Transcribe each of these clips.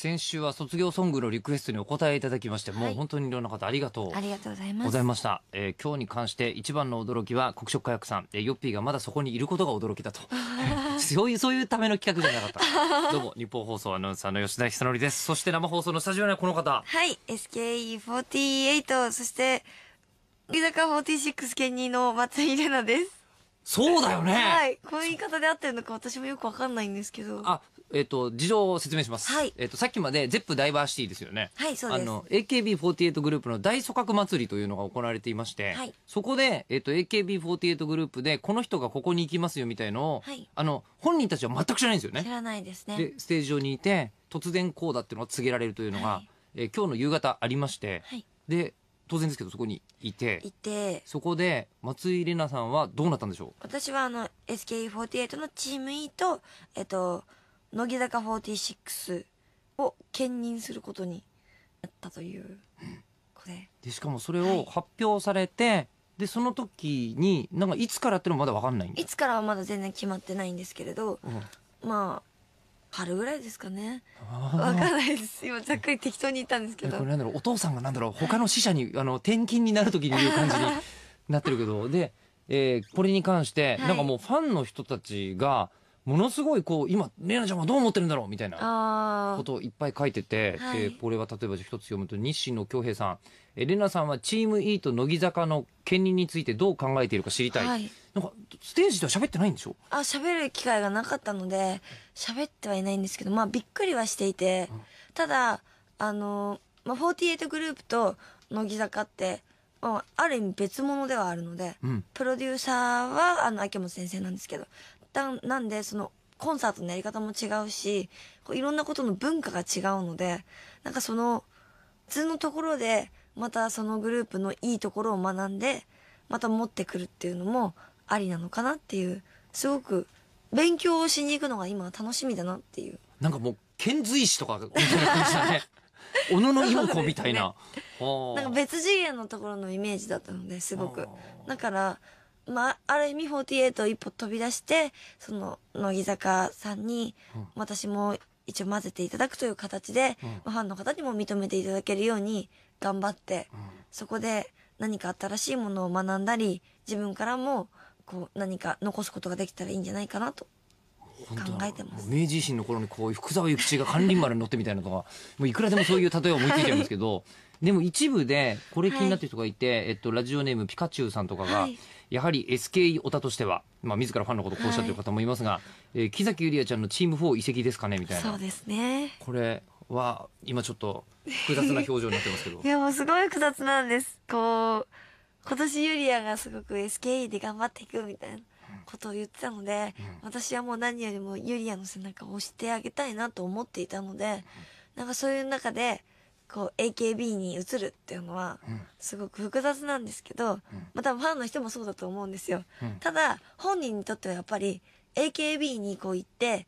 先週は卒業ソングのリクエストにお答えいただきまして、はいもう本当にいろんな方ありがとうありがとうございますございました、えー今日に関して一番の驚きは黒色火薬さん、えーヨッピーがまだそこにいることが驚きだと そういうそういうための企画じゃなかったどうも日本放送アナウンサーの吉田久典ですそして生放送のスタジオにはこの方はい SKE48 そして乃木坂46兼任の松井玲奈ですそうだよね、はいこういう言い方で合ってるのか私もよくわかんないんですけどあえっ、ー、と、事情を説明します。はいえっ、ー、と、さっきまで、ゼップダイバーシティですよね。はい、そうです。あの、AKB48 グループの大組閣祭りというのが行われていまして、はい、そこで、えっ、ー、と、AKB48 グループで、この人がここに行きますよみたいのを、はい、あの、本人たちは全く知らないんですよね。知らないですね。で、ステージ上にいて、突然こうだっていうのが告げられるというのが、はい、えー、今日の夕方ありまして、はい、で、当然ですけどそこにいていてそこで松井玲奈さんはどうなったんでしょう私はあの SKE48 のチーム E とえっと乃木坂46を兼任することになったという、これでしかもそれを発表されて、はい、でその時になんかいつからってのまだ分かんないいつからはまだ全然決まってないんですけれど、うん、まあ春ぐらいですかね分かんないです今ざっくり適当に言ったんですけどこれなんだろうお父さんがなんだろう他の死者にあの転勤になる時にいう感じに なってるけどで、えー、これに関して、はい、なんかもうファンの人たちがものすごいこう今玲奈ちゃんはどう思ってるんだろうみたいなことをいっぱい書いてて、はい、これは例えば一つ読むと西野恭平さん「え玲奈さんはチーム E と乃木坂の兼任についてどう考えているか知りたい」はい、なんかステージでは喋ってないんでしょあ喋る機会がなかったので喋ってはいないんですけどまあびっくりはしていて、ただあの、まあ、48グループと乃木坂ってある意味別物ではあるので、うん、プロデューサーはあの秋元先生なんですけどんなんでそのコンサートのやり方も違うしいろんなことの文化が違うのでなんかその普通のところでまたそのグループのいいところを学んでまた持ってくるっていうのもありなのかなっていうすごく勉強をしに行くのが今楽しみだなっていうなんかもう遣隋使とかな小野 の子みたいな、ね、なんか別次元のところのイメージだったのですごくだからまあ、ある意味48一歩飛び出して、その、乃木坂さんに、私も一応混ぜていただくという形で、うん、ファンの方にも認めていただけるように頑張って、うん、そこで何か新しいものを学んだり、自分からも、こう、何か残すことができたらいいんじゃないかなと考えてます明治維新の頃にこういう福沢諭吉が関林丸に乗ってみたいなとかもういくらでもそういう例えを思いついちゃんですけど、はい、でも一部でこれ気になってる人がいて、はい、えっと、ラジオネームピカチュウさんとかが、はやはり SKE オタとしては、まあ、自らファンのことをこうしたという方もいますが、はい、えー、木崎ゆりあちゃんのチーム4移籍ですかねみたいなそうですねこれは今ちょっと複雑な表情になってますけど いやもうすごい複雑なんですこう今年ゆりあがすごく SKE で頑張っていくみたいなことを言ってたので、うん、私はもう何よりもゆりあの背中を押してあげたいなと思っていたので、うん、なんかそういう中でこう AKB に移るっていうのはすごく複雑なんですけど、うん、また、ファンの人もそうだと思うんですよ、うん、ただ本人にとってはやっぱり AKB にこう行って、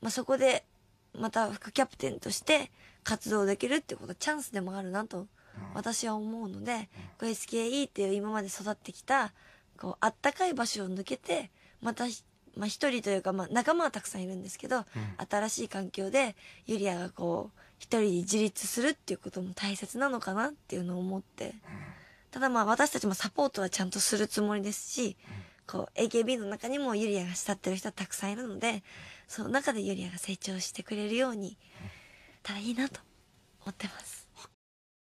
まあ、そこでまた副キャプテンとして活動できるってことはチャンスでもあるなと私は思うので、うん、こう SKE っていう今まで育ってきたこうあったかい場所を抜けてまたまあ、一人というか、まあ、仲間はたくさんいるんですけど、うん、新しい環境でユリアがこう一人で自立するっていうことも大切なのかなっていうのを思って、ただまあ私たちもサポートはちゃんとするつもりですし、こう AKB の中にもユリアが慕ってる人はたくさんいるので、その中でユリアが成長してくれるようにたらいいなと思ってます。